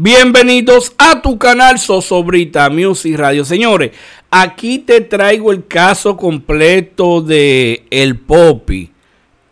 Bienvenidos a tu canal Sosobrita Music Radio. Señores, aquí te traigo el caso completo de El Popi,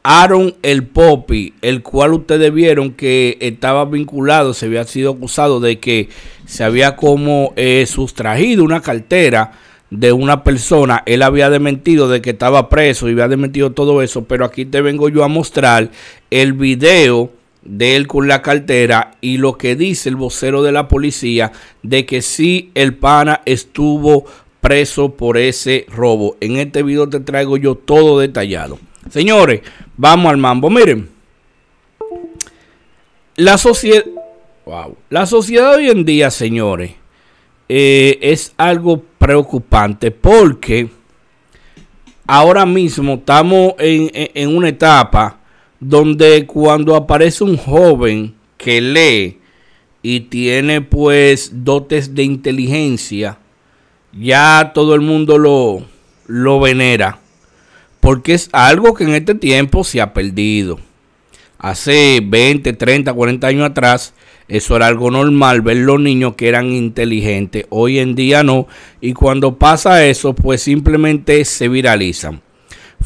Aaron El Popi, el cual ustedes vieron que estaba vinculado, se había sido acusado de que se había como eh, sustraído una cartera de una persona, él había dementido de que estaba preso y había dementido todo eso, pero aquí te vengo yo a mostrar el video de él con la cartera y lo que dice el vocero de la policía de que si el pana estuvo preso por ese robo. En este video te traigo yo todo detallado. Señores, vamos al mambo. Miren, la sociedad, wow, la sociedad hoy en día, señores, eh, es algo preocupante porque ahora mismo estamos en una etapa donde cuando aparece un joven que lee y tiene pues dotes de inteligencia, ya todo el mundo lo, lo venera, porque es algo que en este tiempo se ha perdido. Hace 20, 30, 40 años atrás, eso era algo normal, ver los niños que eran inteligentes. Hoy en día no. Y cuando pasa eso, pues simplemente se viralizan.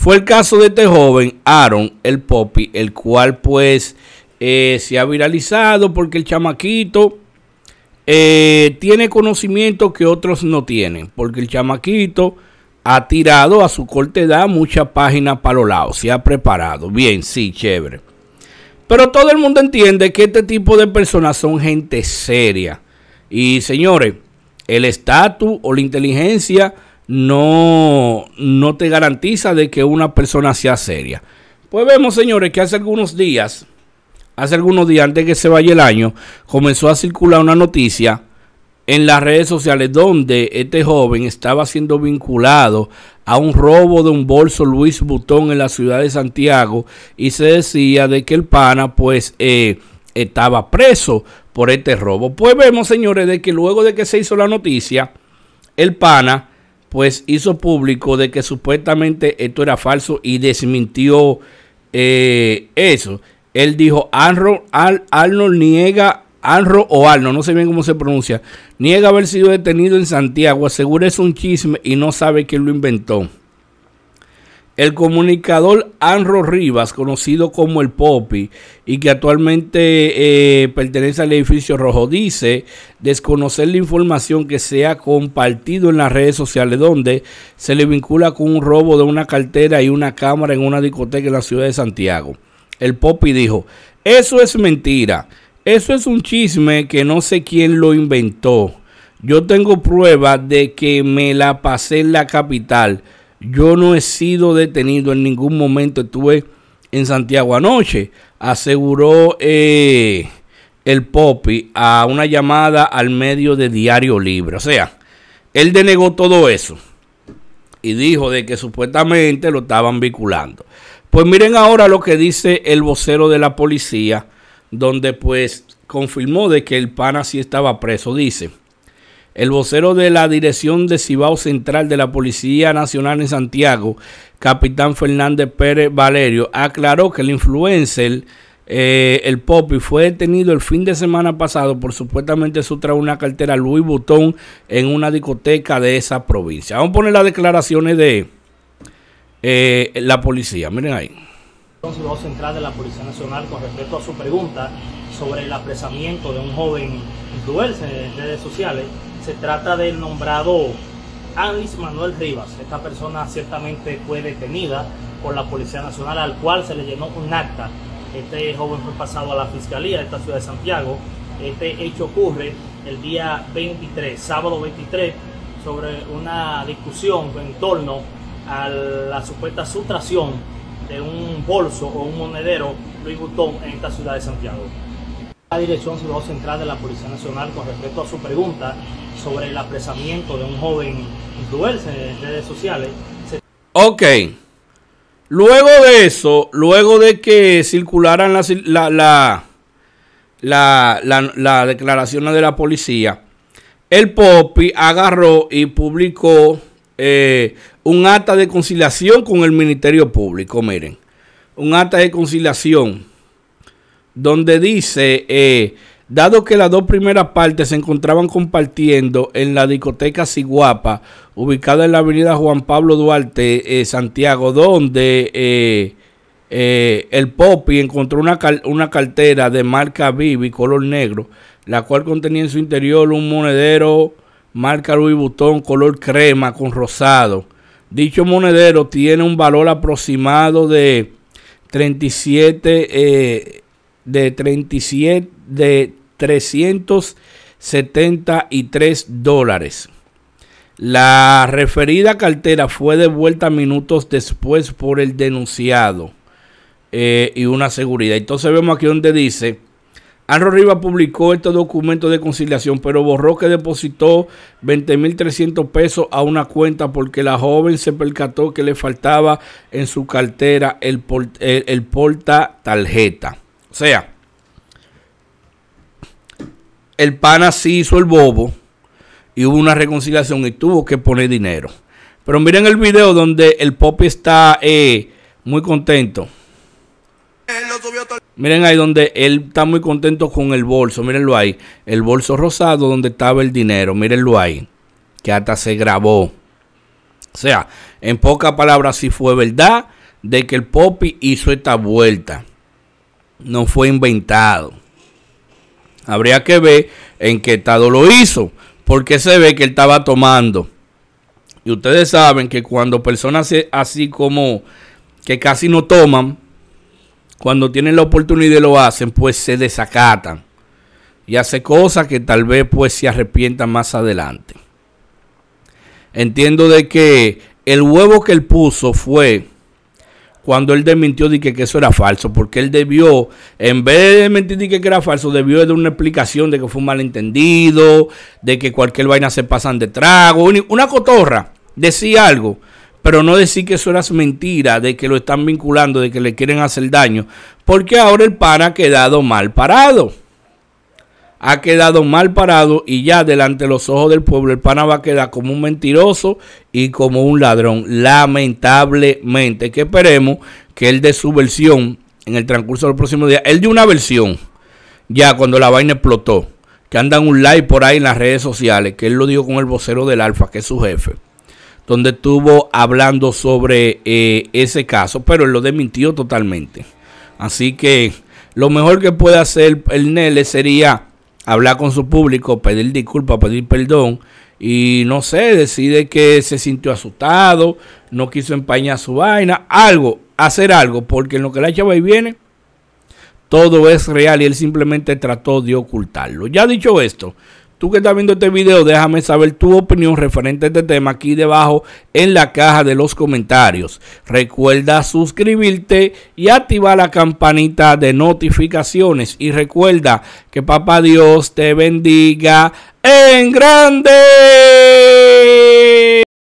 Fue el caso de este joven, Aaron, el Poppy, el cual pues eh, se ha viralizado porque el chamaquito eh, tiene conocimiento que otros no tienen, porque el chamaquito ha tirado a su corta edad muchas páginas para los lados, se ha preparado. Bien, sí, chévere. Pero todo el mundo entiende que este tipo de personas son gente seria. Y señores, el estatus o la inteligencia no, no te garantiza de que una persona sea seria. Pues vemos, señores, que hace algunos días, hace algunos días antes que se vaya el año, comenzó a circular una noticia en las redes sociales donde este joven estaba siendo vinculado a un robo de un bolso Luis Butón en la ciudad de Santiago y se decía de que el pana pues eh, estaba preso por este robo. Pues vemos, señores, de que luego de que se hizo la noticia, el pana pues hizo público de que supuestamente esto era falso y desmintió eh, eso. Él dijo, Arnold, Arnold niega, Arnold o Arno, no sé bien cómo se pronuncia, niega haber sido detenido en Santiago, asegura es un chisme y no sabe quién lo inventó. El comunicador Anro Rivas, conocido como el Popi, y que actualmente eh, pertenece al edificio rojo, dice desconocer la información que se ha compartido en las redes sociales, donde se le vincula con un robo de una cartera y una cámara en una discoteca en la ciudad de Santiago. El Popi dijo, eso es mentira, eso es un chisme que no sé quién lo inventó. Yo tengo pruebas de que me la pasé en la capital yo no he sido detenido en ningún momento. Estuve en Santiago anoche, aseguró eh, el Popi a una llamada al medio de Diario Libre. O sea, él denegó todo eso y dijo de que supuestamente lo estaban vinculando. Pues miren ahora lo que dice el vocero de la policía, donde pues confirmó de que el pana sí estaba preso. Dice. El vocero de la Dirección de Cibao Central de la Policía Nacional en Santiago, capitán Fernández Pérez Valerio, aclaró que el influencer, eh, el Popi, fue detenido el fin de semana pasado por supuestamente sustraer una cartera Louis Vuitton en una discoteca de esa provincia. Vamos a poner las declaraciones de eh, la policía. Miren ahí. Central de la Policía Nacional con respecto a su pregunta sobre el apresamiento de un joven influencer en redes sociales. Se trata del nombrado Annis Manuel Rivas. Esta persona ciertamente fue detenida por la Policía Nacional al cual se le llenó un acta. Este joven fue pasado a la Fiscalía de esta ciudad de Santiago. Este hecho ocurre el día 23, sábado 23, sobre una discusión en torno a la supuesta sustracción de un bolso o un monedero Luis en esta ciudad de Santiago. La Dirección Ciudad Central de la Policía Nacional con respecto a su pregunta sobre el apresamiento de un joven influencer en redes sociales. Ok. Luego de eso, luego de que circularan las la, la, la, declaraciones de la policía, el Popi agarró y publicó eh, un acta de conciliación con el Ministerio Público, miren, un acta de conciliación donde dice, eh, dado que las dos primeras partes se encontraban compartiendo en la discoteca Ciguapa, ubicada en la avenida Juan Pablo Duarte, eh, Santiago, donde el Popi encontró una, una cartera de marca Vivi color negro, la cual contenía en su interior un monedero, marca Luis butón color crema con rosado. Dicho monedero tiene un valor aproximado de 37 eh, de 37 de 373 dólares. La referida cartera fue devuelta minutos después por el denunciado eh, y una seguridad. Entonces vemos aquí donde dice Arro Rivas publicó este documento de conciliación, pero borró que depositó 20.300 pesos a una cuenta porque la joven se percató que le faltaba en su cartera el, el, porta tarjeta. O sea, el pana sí hizo el bobo y hubo una reconciliación y tuvo que poner dinero. Pero miren el video donde el pop está eh, muy contento. Miren ahí donde él está muy contento con el bolso. Mírenlo ahí. El bolso rosado donde estaba el dinero. Mírenlo ahí. Que hasta se grabó. O sea, en pocas palabras, si fue verdad de que el Poppy hizo esta vuelta. No fue inventado. Habría que ver en qué estado lo hizo. Porque se ve que él estaba tomando. Y ustedes saben que cuando personas así como que casi no toman, cuando tienen la oportunidad y lo hacen, pues se desacatan y hace cosas que tal vez pues se arrepientan más adelante. Entiendo de que el huevo que él puso fue cuando él desmintió de que, que, eso era falso, porque él debió, en vez de mentir de que era falso, debió dar una explicación de que fue un malentendido, de que cualquier vaina se pasan de trago, una cotorra, decía algo, pero no decir que eso era mentira, de que lo están vinculando, de que le quieren hacer daño, porque ahora el pana ha quedado mal parado. Ha quedado mal parado y ya delante de los ojos del pueblo el pana va a quedar como un mentiroso y como un ladrón. Lamentablemente, que esperemos que él de su versión en el transcurso del próximo día, él de una versión ya cuando la vaina explotó, que andan un like por ahí en las redes sociales, que él lo dijo con el vocero del Alfa, que es su jefe donde estuvo hablando sobre eh, ese caso, pero él lo desmintió totalmente. Así que lo mejor que puede hacer el Nele sería hablar con su público, pedir disculpas, pedir perdón y no sé, decide que se sintió asustado, no quiso empañar su vaina, algo, hacer algo, porque en lo que la chava y viene, todo es real y él simplemente trató de ocultarlo. Ya dicho esto, Tú que estás viendo este video, déjame saber tu opinión referente a este tema aquí debajo en la caja de los comentarios. Recuerda suscribirte y activar la campanita de notificaciones. Y recuerda que Papá Dios te bendiga en grande.